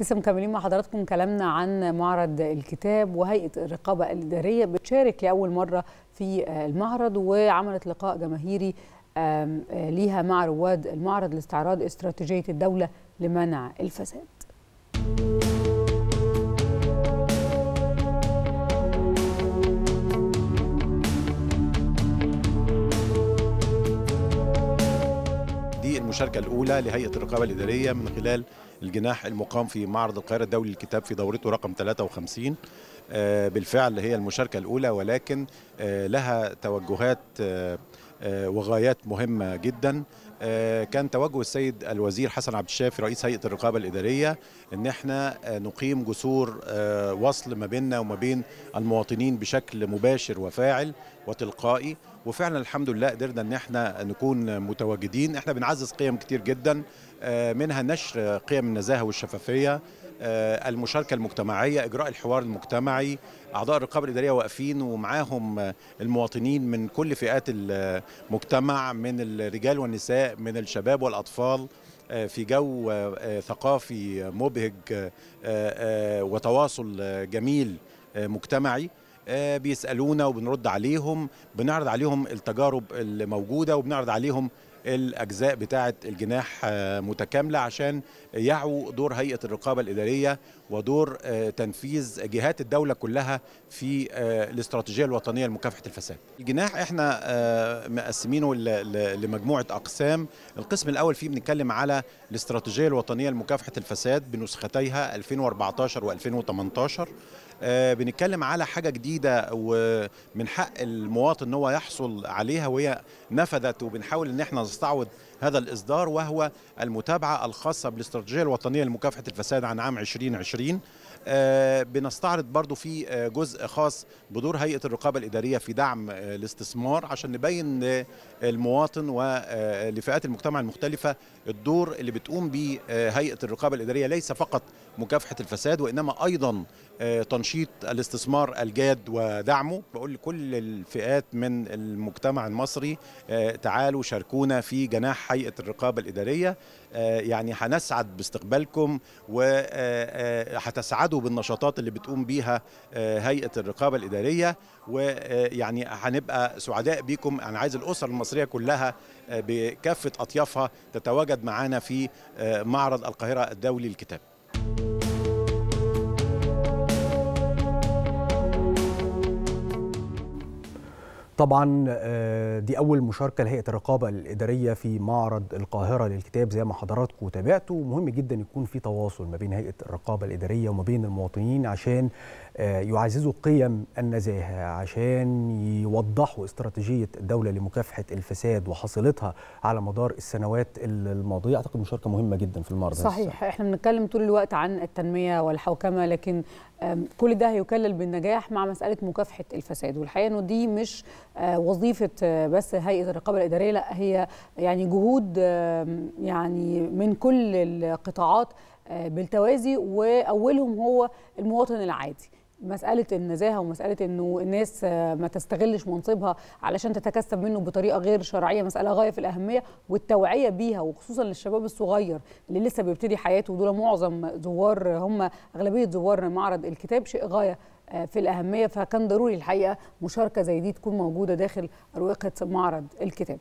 لسه مكملين مع حضراتكم كلامنا عن معرض الكتاب وهيئه الرقابه الاداريه بتشارك لاول مره في المعرض وعملت لقاء جماهيري ليها مع رواد المعرض لاستعراض استراتيجيه الدوله لمنع الفساد. دي المشاركه الاولى لهيئه الرقابه الاداريه من خلال الجناح المقام في معرض القاهرة الدولي للكتاب في دورته رقم 53 آه، بالفعل هي المشاركة الأولى ولكن آه، لها توجهات آه، وغايات مهمة جدا كان توجه السيد الوزير حسن عبد الشافي رئيس هيئة الرقابة الإدارية إن احنا نقيم جسور وصل ما بيننا وما بين المواطنين بشكل مباشر وفاعل وتلقائي وفعلا الحمد لله قدرنا ان احنا نكون متواجدين احنا بنعزز قيم كتير جدا منها نشر قيم النزاهه والشفافيه آه، المشاركه المجتمعيه اجراء الحوار المجتمعي اعضاء الرقابه الاداريه واقفين ومعاهم المواطنين من كل فئات المجتمع من الرجال والنساء من الشباب والاطفال آه، في جو آه، ثقافي مبهج وتواصل جميل مجتمعي بيسالونا وبنرد عليهم بنعرض عليهم التجارب اللي موجوده وبنعرض عليهم الاجزاء بتاعه الجناح آه، متكامله عشان يعوا دور هيئه الرقابه الاداريه ودور آه، تنفيذ جهات الدولة كلها في آه، الاستراتيجية الوطنية لمكافحة الفساد الجناح احنا آه، مقسمينه لمجموعة أقسام القسم الأول فيه بنتكلم على الاستراتيجية الوطنية لمكافحة الفساد بنسختيها 2014 و2018 بنتكلم على حاجة جديدة ومن حق المواطن ان هو يحصل عليها وهي نفذت وبنحاول ان احنا نستعوض هذا الإصدار وهو المتابعة الخاصة بالاستراتيجية الوطنية لمكافحة الفساد عن عام 2020 آه، بنستعرض برضو في آه، جزء خاص بدور هيئة الرقابة الإدارية في دعم آه، الاستثمار عشان نبين للمواطن ولفئات المجتمع المختلفة الدور اللي بتقوم به هيئة الرقابة الإدارية ليس فقط مكافحة الفساد وإنما أيضا تنشيط الاستثمار الجاد ودعمه بقول لكل الفئات من المجتمع المصري تعالوا شاركونا في جناح هيئه الرقابه الاداريه آه، يعني هنسعد باستقبالكم وهتسعدوا آه، آه، بالنشاطات اللي بتقوم بيها هيئه الرقابه الاداريه ويعني هنبقى سعداء بيكم انا عايز الاسر المصريه كلها بكافه اطيافها تتواجد معانا في معرض القاهره الدولي للكتاب. طبعا آه، دي اول مشاركه لهيئه الرقابه الاداريه في معرض القاهره للكتاب زي ما حضراتكم تابعتوا مهم جدا يكون في تواصل ما بين هيئه الرقابه الاداريه وما بين المواطنين عشان آه، يعززوا قيم النزاهة عشان يوضحوا استراتيجية الدولة لمكافحة الفساد وحصيلتها على مدار السنوات الماضية أعتقد مشاركة مهمة جدا في المرض صحيح احنا بنتكلم طول الوقت عن التنمية والحوكمة لكن كل ده هيكلل بالنجاح مع مسألة مكافحة الفساد والحقيقة أنه دي مش آه، وظيفة آه، بس هيئة الرقابة الإدارية لا هي يعني جهود يعني من كل القطاعات بالتوازي واولهم هو المواطن العادي مسألة النزاهة ومسألة إنه الناس ما تستغلش منصبها علشان تتكسب منه بطريقة غير شرعية مسألة غاية في الأهمية والتوعية بيها وخصوصا للشباب الصغير اللي لسه بيبتدي حياته ودول معظم زوار هم أغلبية زوار معرض الكتاب شيء غاية آه، في الأهمية فكان ضروري الحقيقة مشاركة زي دي تكون موجودة داخل أروقة معرض الكتاب